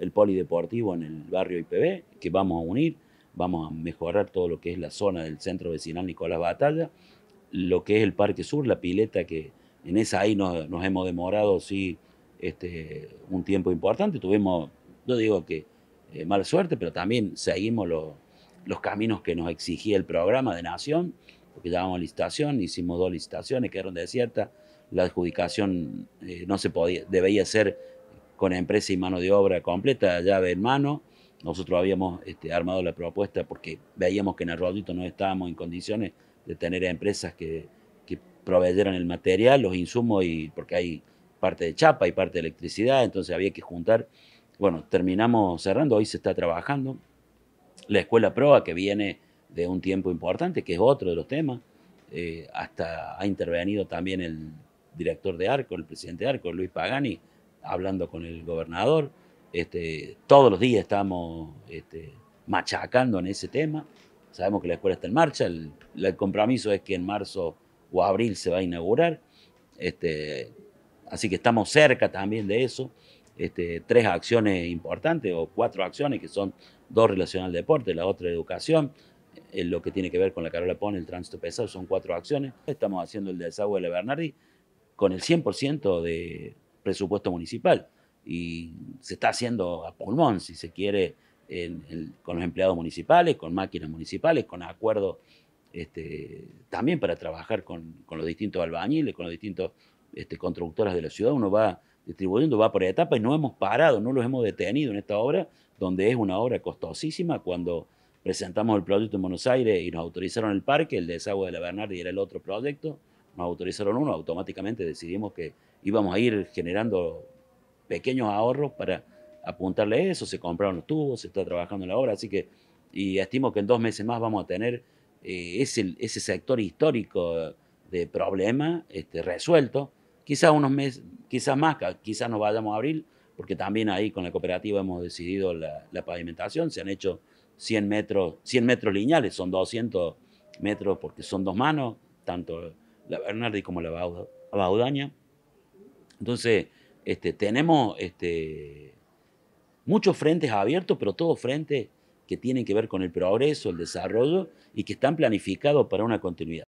el polideportivo en el barrio IPB, que vamos a unir, vamos a mejorar todo lo que es la zona del centro vecinal Nicolás Batalla, lo que es el Parque Sur, la pileta que en esa ahí nos, hemos demorado sí este, un tiempo importante, tuvimos, no digo que eh, mala suerte, pero también seguimos los caminos que nos exigía el programa de Nación, porque llevamos licitación, hicimos dos licitaciones, eran desiertas, la adjudicación eh, no se podía, debía ser con empresa y mano de obra completa, llave en mano. Nosotros habíamos este, armado la propuesta porque veíamos que en Arroyito no estábamos en condiciones de tener empresas que, que proveyeran el material, los insumos, y porque hay parte de chapa y parte de electricidad, entonces había que juntar. Bueno, terminamos cerrando, hoy se está trabajando. La escuela prueba que viene de un tiempo importante, que es otro de los temas, eh, hasta ha intervenido también el director de ARCO, el presidente de ARCO, Luis Pagani, hablando con el gobernador, este, todos los días estamos este, machacando en ese tema. Sabemos que la escuela está en marcha, el, compromiso es que en marzo o abril se va a inaugurar. Este, así que estamos cerca también de eso. Este, tres acciones importantes o cuatro acciones que son dos relacionadas al deporte, la otra educación, lo que tiene que ver con la Carola Pone, el tránsito pesado, son cuatro acciones. Estamos haciendo el desagüe de la Bernardi con el 100% de, presupuesto municipal. Y se está haciendo a pulmón, si se quiere, con los empleados municipales, con máquinas municipales, con acuerdos este, también para trabajar con, los distintos albañiles, con los distintos este, constructores de la ciudad. Uno va distribuyendo, va por etapa y no hemos parado, no los hemos detenido en esta obra, donde es una obra costosísima. Cuando presentamos el proyecto en Buenos Aires y nos autorizaron el parque, el desagüe de la Bernardi era el otro proyecto nos autorizaron uno, automáticamente decidimos que íbamos a ir generando pequeños ahorros para apuntarle eso, se compraron los tubos, se está trabajando en la obra, así que, y estimo que en dos meses más vamos a tener eh, ese, sector histórico de problema este, resuelto, quizás unos meses, quizás más, quizás nos vayamos a abrir, porque también ahí con la cooperativa hemos decidido la, pavimentación, se han hecho 100 metros, 100 metros lineales, son 200 metros porque son dos manos, tanto la Bernardi como la Baudaña. Entonces, este, tenemos este, muchos frentes abiertos, pero todos frentes que tienen que ver con el progreso, el desarrollo y que están planificados para una continuidad.